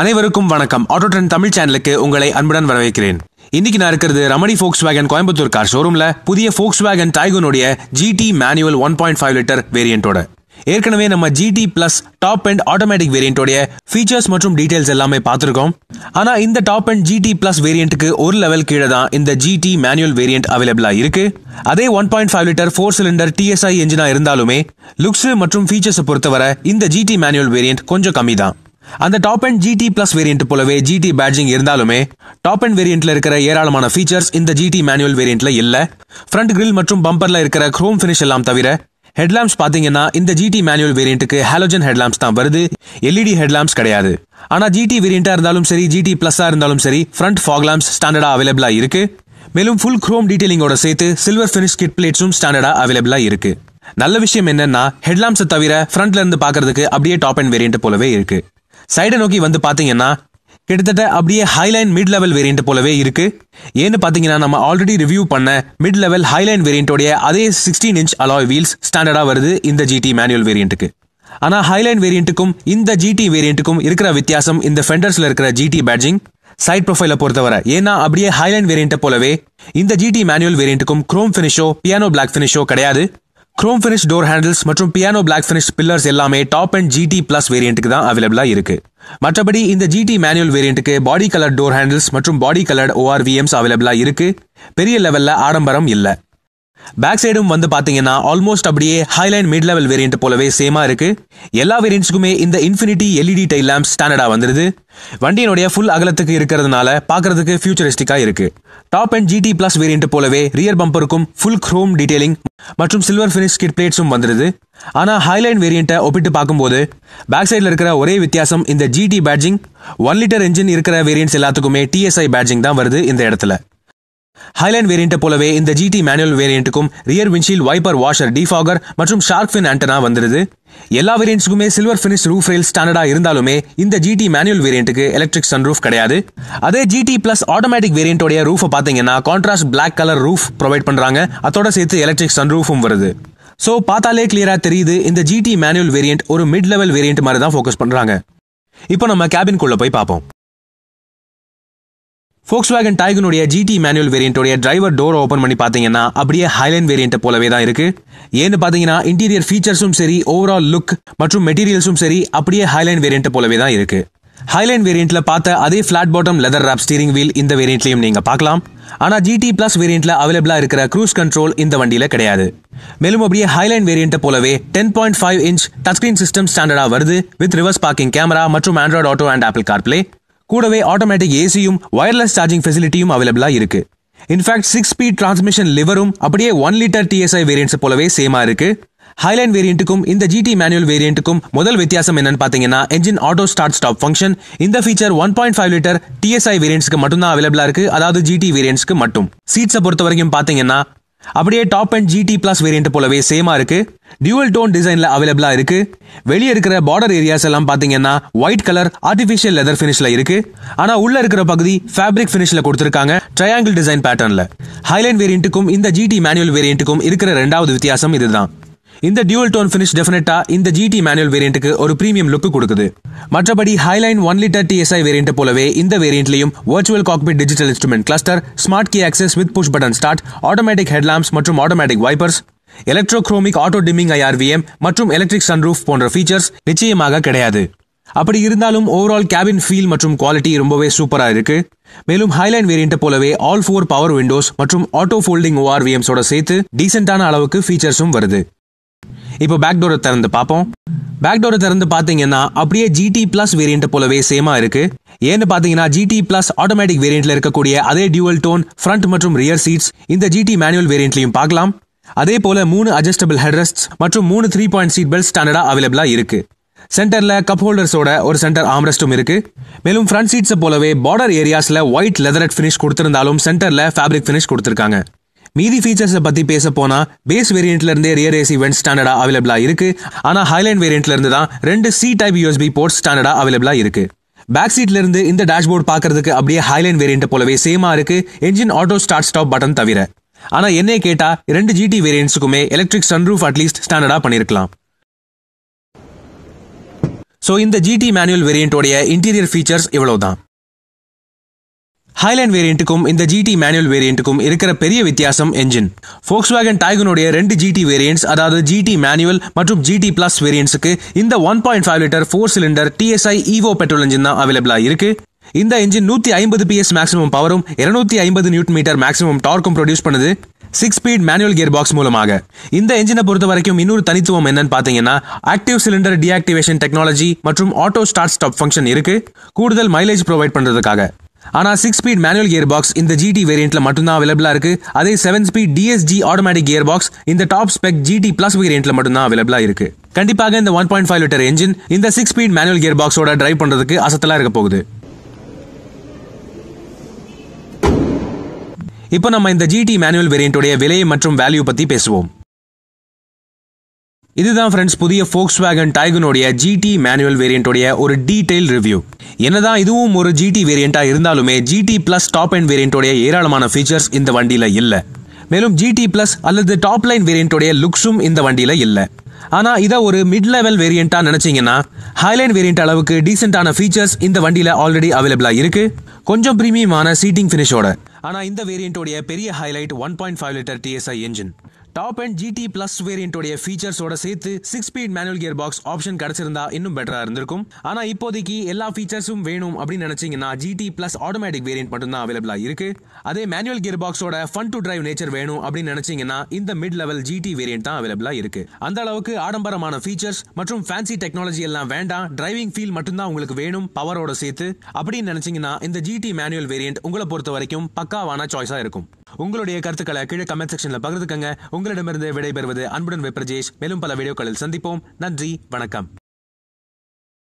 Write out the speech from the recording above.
அனைவருக்கும் வணக்கம் auto trend Tamil சேனலுக்கு உங்களை அன்புடன் வரவேற்கிறேன் இன்னைக்கு நான் இருக்கிறது Ramani Volkswagen Coimbatore car ஷோரூம்ல புதிய ஃபோக்ஸ் வேகன் டைகனுடைய GT manual one point five litre வேரியண்டோட ஏற்கனவே நம்ம GT plus top end automatic வேரியண்டோடைய ஃபீச்சர்ஸ் மற்றும் டீடைல்ஸ் எல்லாமே பார்த்துருக்கோம் ஆனால் இந்த டாப் அண்ட் ஜிடி பிளஸ் வேரியண்ட்டுக்கு ஒரு லெவல் கீழே தான் இந்த ஜிடி மேனுவல் வேரியண்ட் அவைலபிளாக இருக்கு அதே one point five litre four cylinder TSI என்ஜினாக இருந்தாலுமே லுக்ஸ் மற்றும் ஃபீச்சர்ஸை பொறுத்தவரை இந்த ஜிடி மேனுவல் வேரியண்ட் கொஞ்சம் கம்மி தான் அந்த top and GT plus variant போலவே ஜிடி பேட்ஜிங் இருந்தாலுமே டாப் அண்ட் வேரியன்ட்ல இருக்கிற ஏராளமான ஃபீச்சர்ஸ் இந்த ஜிடி மேனுவல் வேரியன்ட்ல இல்ல ஃப்ரண்ட் கிரில் மற்றும் பம்பர்ல இருக்கிற குரோம் ஃபினிஷ் எல்லாம் தவிர ஹெட்லாம்ஸ் பாத்தீங்கன்னா இந்த ஜிடி மேனுவல் வேரியன்ட்டுக்கு ஹாலோஜன் ஹெட்லாம்ப்ஸ் தான் வருது எல்இடி ஹெட்லாம்ஸ் e கிடையாது ஆனா ஜிடி வேரியண்டா இருந்தாலும் சரி ஜிடி பிளஸா இருந்தாலும் சரி ஃப்ரண்ட் ஃபாக்லாம்ஸ் ஸ்டாண்டர்டா அவைலபிளா இருக்கு மேலும் ஃபுல் குரோம் டீடைலிங்கோட சேர்த்து சில்வர் ஃபினிஷ் கிட் பிளேட்ஸும் ஸ்டாண்டர்டா அவைலபிளா இருக்கு நல்ல விஷயம் என்னன்னா ஹெட்லாம்ப்ஸை தவிர ஃப்ரண்ட்ல இருந்து பாக்குறதுக்கு அப்படியே டாப் அண்ட் வேரியன்ட் போலவே இருக்கு சைடை நோக்கி வந்து பாத்தீங்கன்னா கிட்டத்தட்ட அப்படியே ஹைலைன் மிட் லெவல் வேரியன்ட் போலவே இருக்கு ஏன்னு பார்த்தீங்கன்னா நம்ம ஆல்ரெடி ரிவ்யூ பண்ண மிட் லெவல் ஹைலைன் வேரியன்ட்டோடைய அதே சிக்ஸ்டீன் இன்ச் அலாய் வீல்ஸ் ஸ்டாண்டர்டாக வருது இந்த ஜிடி மேனுவல் வேரியண்ட்டுக்கு ஆனால் ஹைலைன் வேரியண்ட்டுக்கும் இந்த ஜிடி வேரியண்ட்டுக்கும் இருக்கிற வித்தியாசம் இந்த ஃபெண்டர்ஸ்ல இருக்கிற ஜிடி பேட்ஜிங் சைட் ப்ரொஃபைல பொறுத்தவரை ஏன்னா அப்படியே ஹைலைன் வேரியண்ட்டை போலவே இந்த ஜிடி மேனுவல் வேரியண்ட்டுக்கும் குரோம் ஃபினிஷோ பியானோ பிளாக் ஃபினிஷோ கிடையாது குரோம் ஃபினிஷ் டோர் ஹேண்டில்ஸ் மற்றும் பியானோ பிளாக் பினிஷ் பில்லர்ஸ் எல்லாமே டாப் அண்ட் ஜிடி பிளஸ் வேரியன்ட்டுக்கு தான் அவைலபிளாக இருக்குது மற்றபடி இந்த ஜிடி மேனுவல் வேரியண்ட்டுக்கு பாடி கலர் டோர் ஹேண்டில்ஸ் மற்றும் பாடி கலர்ட் ஓஆர்விஎம்ஸ் அவைலபிளா இருக்கு பெரிய லெவல்ல ஆடம்பரம் இல்லை பேக் சைடும் வந்து பாத்தீங்கன்னா ஆல்மோஸ்ட் அப்படியே ஹைலைன் மிட் லெவல் வேரியன்ட் போலவே சேமா இருக்கு எல்லா வேரியன்ட்ஸுக்குமே இந்த இன்ஃபினிட்டி எல்இடி டை லேம்ப் ஸ்டாண்டர்டா வந்துருது வண்டியினுடைய ஃபுல் அகலத்துக்கு இருக்கிறதுனால பாக்குறதுக்கு ஃபியூச்சரிஸ்டிக்கா இருக்கு top and GT plus variant போலவே ரியர் பம்பருக்கும் ஃபுல் க்ரோம் டீடைலிங் மற்றும் சில்வர் ஃபினிஷ் கிட் பிளேட்ஸும் வந்துடுது ஆனால் ஹைலைன் வேரியண்ட்டை ஒப்பிட்டு பார்க்கும்போது பேக் சைடில் இருக்கிற ஒரே வித்தியாசம் இந்த GT badging one litre engine இருக்கிற வேரியன்ட்ஸ் எல்லாத்துக்குமே டிஎஸ்ஐ பேட்ஜிங் தான் வருது இந்த இடத்துல ஹைலைன் வேரியண்ட்டை போலவே இந்த ஜிடி மேனுவல் வேரியண்ட்டுக்கும் rear windshield wiper washer defogger மற்றும் ஷார்க் ஃபின் ஆண்டனா வந்துடுது எல்லா வேரியன்ஸுக்குமே சில்வர் ஃபினிஷ் ரூஃப் ரெயில் ஸ்டாண்டர்டாக இருந்தாலுமே இந்த ஜிடி மேனுவல் வேரியண்ட்டுக்கு எலக்ட்ரிக் சன்ரூஃப் கிடையாது அதே ஜிடி பிளஸ் ஆட்டோமேட்டிக் வேரியண்ட்டோடைய ரூஃப் பார்த்தீங்கன்னா contrast black colour roof provide பண்ணுறாங்க அதோட சேர்த்து எலக்ட்ரிக் சன்ரூஃபும் வருது ஸோ பார்த்தாலே கிளியரா தெரியுது இந்த ஜிடி மேனுவல் வேரியண்ட் ஒரு மிட் லெவல் வேரியண்ட் மாதிரி தான் ஃபோக்கஸ் பண்ணுறாங்க இப்போ நம்ம கேபின்குள்ளே போய் பார்ப்போம் ஃபோக்ஸ் வேகன் டைகனுடைய ஜிடி மேனுவல் வேரியண்ட்டோடைய டிரைவர் டோரை ஓப்பன் பண்ணி பார்த்தீங்கன்னா அப்படியே ஹைலைன் வேரியண்ட்டை போலவே தான் இருக்கு ஏன்னு பார்த்தீங்கன்னா இன்டீரியர் ஃபீச்சர்ஸும் சரி ஓவரால் லுக் மற்றும் மெட்டீரியல்ஸும் சரி அப்படியே ஹைலைன் வேரியண்ட்டை போலவே தான் இருக்கு ஹைலைன் வேரியண்ட்ல பார்த்த அதே flat bottom leather wrap steering wheel இந்த வேரியண்ட்லையும் நீங்க பார்க்கலாம் ஆனா ஜிடி பிளஸ் வேரியண்ட்ல அவைலபிளா இருக்கிற க்ரூஸ் கண்ட்ரோல் இந்த வண்டியில கிடையாது மேலும் அப்படியே ஹைலைன் வேரியண்ட்டை போலவே ten point five inch touch screen system ஸ்டாண்டர்டா வருது வித் ரிவர்ஸ் பார்க்கிங் கேமரா மற்றும் Android auto and Apple CarPlay கூடவே ஆட்டோமேட்டிக் ஏசியும் வயர்லெஸ் சார்ஜிங் ஃபெசிலிட்டியும் அவைலபிளா இருக்கு இன்ஃபேக்ட் சிக்ஸ் ஸ்பீட் டிரான்ஸ்மிஷன் லிவரும் அப்படியே ஒன் லிட்டர் டிஎஸ்ஐ வேரியன்ட்ஸ் போலவே சேமா இருக்கு ஹைலைன் வேரியண்ட்டுக்கும் இந்த ஜிடி மேனுவல் வேரியண்ட்டுக்கும் முதல் வித்தியாசம் என்னன்னு பார்த்தீங்கன்னா engine auto start stop function இந்த feature one point five litre TSI வேரியன்ட்ஸ்க்கு மட்டும் தான் அவைலபிளா இருக்கு அதாவது ஜிடி வேரியன்ட்ஸ்க்கு மட்டும் சீட்ஸை பொறுத்த வரைக்கும் பார்த்தீங்கன்னா அப்படியே top and GT plus variant போலவே சேமா இருக்கு டியூவல் டோன் டிசைன்ல அவைலபிளா இருக்கு வெளியே இருக்கிற பார்டர் ஏரியாஸ் எல்லாம் பாத்தீங்கன்னா ஒயிட் கலர் ஆர்டிபிஷியல் லெதர் பினிஷ்ல இருக்கு ஆனா உள்ள இருக்கிற பகுதி ஃபேப்ரிக் பினிஷ்ல கொடுத்திருக்காங்க ட்ரையாங்கிள் டிசைன் பேட்டர்ன்ல ஹைலைன் வேரியன்ட்டுக்கும் இந்த ஜிடி மேனுவல் வேரியன்ட்டுக்கும் இருக்கிற ரெண்டாவது வித்தியாசம் இதுதான் இந்த டியூல் டோன் ஃபினிஷ் டெஃபினட்டா இந்த ஜிடி மேனுவல் வேரியண்ட்டுக்கு ஒரு பிரீமியம் லுக் கொடுக்குது மற்றபடி highline one litre TSI variant போலவே இந்த வேரியண்ட்லையும் virtual cockpit digital instrument cluster smart key access with push button start automatic headlamps மற்றும் automatic wipers electrochromic auto dimming IRVM மற்றும் எலக்ட்ரிக் சன்ரூஃப் போன்ற features நிச்சயமாக கிடையாது அப்படி இருந்தாலும் ஓவரால் கேபின் ஃபீல் மற்றும் குவாலிட்டி ரொம்பவே சூப்பராக இருக்கு மேலும் ஹைலைன் வேரியண்ட்டை போலவே ஆல் ஃபோர் பவர் விண்டோஸ் மற்றும் ஆட்டோ ஃபோல்டிங் ஓஆர்விஎம்ஸோட சேர்த்து டீசென்டான அளவுக்கு ஃபீச்சர்ஸும் வருது இப்போ பேக் டோரை திறந்து பார்ப்போம் பேக் டோரை திறந்து பார்த்தீங்கன்னா அப்படியே ஜிடி பிளஸ் வேரியன்ட் போலவே சேமா இருக்கு ஏன்னு பார்த்தீங்கன்னா ஜிடி பிளஸ் ஆட்டோமேட்டிக் வேரியன்ட்ல இருக்கக்கூடிய அதே டியூவல் டோன் ஃப்ரண்ட் மற்றும் ரியர் சீட்ஸ் இந்த ஜிடி மேனுவல் வேரியன்ட்லையும் பார்க்கலாம் அதே போல மூணு அட்ஜஸ்டபிள் ஹெட்ரஸ்ட் மற்றும் மூணு த்ரீ பாயிண்ட் சீட் பெல்ட் ஸ்டாண்டர்டா அவைலபிளா இருக்கு சென்டர்ல கப் ஹோல்டர்ஸோட ஒரு சென்டர் ஆம்ரெஸ்டும் இருக்கு மேலும் ஃப்ரண்ட் சீட்ஸை போலவே பார்டர் ஏரியாஸ்ல ஒயிட் லெதரட் ஃபினிஷ் கொடுத்திருந்தாலும் சென்டர்ல ஃபேப்ரிக் ஃபினிஷ் கொடுத்திருக்காங்க மீதி ஃபீச்சர்ஸை பற்றி பேச போனா பேஸ் வேரியன்ட்ல இருந்தே ரியர் ஏசி வென்ட் ஸ்டாண்டர்டா அவைலபிளா இருக்கு ஆனால் ஹைலைன் வேரியன்ட்ல இருந்து தான் ரெண்டு சி டைப் யூஎஸ்பி போர்ட் ஸ்டாண்டர்டா அவைலபிளா இருக்கு பேக் சீட்ல இருந்து இந்த டேஷ்போர்ட் பார்க்கறதுக்கு அப்படியே ஹைலைன் வேரியன்ட் போலவே சேமா இருக்கு engine auto start stop button தவிர ஆனா என்ன கேட்டா ரெண்டு ஜிடி வேரியன்ட்ஸுக்குமே எலக்ட்ரிக் சன்ரூஃப் அட்லீஸ்ட் ஸ்டாண்டர்டா பண்ணிருக்கலாம் ஸோ இந்த ஜிடி மேனுவல் வேரியண்ட்டோடைய இன்டீரியர் ஃபீச்சர்ஸ் இவ்வளவுதான் ஹைலைன் வேரியண்ட்டுக்கும் இந்த ஜிடி மேனுவல் வேரியண்ட்டுக்கும் இருக்கிற பெரிய வித்தியாசம் என்ஜின் ஃபோக்ஸ் வேகன் டைகுனுடைய ரெண்டு ஜிடி வேரியன்ஸ் அதாவது ஜிடி மேனுவல் மற்றும் ஜிடி பிளஸ் வேரியன்ஸுக்கு இந்த one point five litre four cylinder TSI evo petrol engine தான் அவைலபிளாக இருக்கு இந்த இன்ஜின் நூற்றி ஐம்பது பிஎஸ் மேக்ஸிமம் பவரும் இருநூத்தி ஐம்பது நியூட் மீட்டர் மேக்ஸிமம் டார்க்கும் ப்ரொடியூஸ் பண்ணுது six speed manual gear box மூலமாக இந்த இன்ஜினை பொறுத்த வரைக்கும் இன்னொரு தனித்துவம் என்னன்னு பார்த்தீங்கன்னா ஆக்டிவ் சிலிண்டர் டிஆக்டிவேஷன் டெக்னாலஜி மற்றும் ஆட்டோ ஸ்டார்ட் ஸ்டாப் ஃபங்க்ஷன் இருக்கு கூடுதல் மைலேஜ் ப்ரொவைட் பண்ணுறதுக்காக ஆனால் six speed manual gear box இந்த ஜிடி வேரியண்ட்ல மட்டும்தான் அவைலபிளா இருக்கு அதே seven speed DSG automatic gear box இந்த டாப் ஸ்பெக் ஜிடி பிளஸ் வேரியண்ட்ல மட்டும்தான் அவைலபிளா இருக்கு கண்டிப்பாக இந்த one point five litre engine இந்த சிக்ஸ் ஸ்பீட் மேனுவல் கியர் பாக்ஸோட டிரைவ் பண்றதுக்கு அசத்தலா இருக்க போகுது இப்போ நம்ம இந்த ஜிடி மேனுவல் வேரியண்ட்டுடைய விலை மற்றும் வேல்யூ பத்தி பேசுவோம் இதுதான் ஃப்ரெண்ட்ஸ் புதிய ஃபோக்ஸ் வேகன் டைகனுடைய ஜிடி மேனுவல் வேரியண்டோடைய ஒரு டீடைல் ரிவ்யூ என்னதான் இதுவும் ஒரு ஜிடி வேரியண்டா இருந்தாலுமே ஜிடி பிளஸ் டாப் அண்ட் வேரியண்டோடைய ஏராளமான ஃபீச்சர்ஸ் இந்த வண்டியில இல்ல மேலும் ஜிடி பிளஸ் அல்லது டாப் லைன் வேரியண்டோடைய லுக்ஸும் இந்த வண்டியில இல்ல ஆனா இதை ஒரு மிட் லெவல் வேரியண்டா நினைச்சீங்கன்னா ஹைலைன் வேரியண்ட் அளவுக்கு டீசென்டான ஃபீச்சர்ஸ் இந்த வண்டியில ஆல்ரெடி அவைலபிளா இருக்கு கொஞ்சம் பிரீமியமான சீட்டிங் ஃபினிஷோட ஆனா இந்த வேரியண்டோடைய பெரிய highlight one point five litre TSI engine top and GT plus வேரியண்டோடைய ஃபீச்சர்ஸோட சேர்த்து six speed manual gear box option கிடைச்சிருந்தா இன்னும் பெட்டரா இருந்திருக்கும் ஆனா இப்போதைக்கு எல்லா ஃபீச்சர்ஸும் வேணும் அப்படின்னு நினைச்சீங்கன்னா ஜிடி பிளஸ் ஆட்டோமேட்டிக் வேரியன்ட் மட்டும் தான் அவைலபிளா இருக்கு அதே மேனுவல் கியர் பாக்ஸோட ஃபன் டு டிரைவ் நேச்சர் வேணும் அப்படின்னு நினைச்சீங்கன்னா இந்த மிட் லெவல் ஜிடி வேரியன்ட் தான் அவைலபிளா இருக்கு அந்த அளவுக்கு ஆடம்பரமான ஃபீச்சர்ஸ் மற்றும் ஃபேன்சி டெக்னாலஜி எல்லாம் வேண்டாம் டிரைவிங் ஃபீல் மட்டும்தான் உங்களுக்கு வேணும் பவரோட சேர்த்து அப்படின்னு நினைச்சீங்கன்னா இந்த ஜிடி மேனுவல் வேரியன்ட் உங்களை பொறுத்த வரைக்கும் பக்காவான சாய்ஸா இருக்கும் உங்களுடைய கருத்துக்களை கீழே கமெண்ட் செக்ஷன்ல பகிர்ந்துக்கங்க உங்களிடமிருந்து விடைபெறுவது அன்புடன் வெப்ரஜேஷ் மேலும் பல வீடியோக்களில் சந்திப்போம் நன்றி வணக்கம்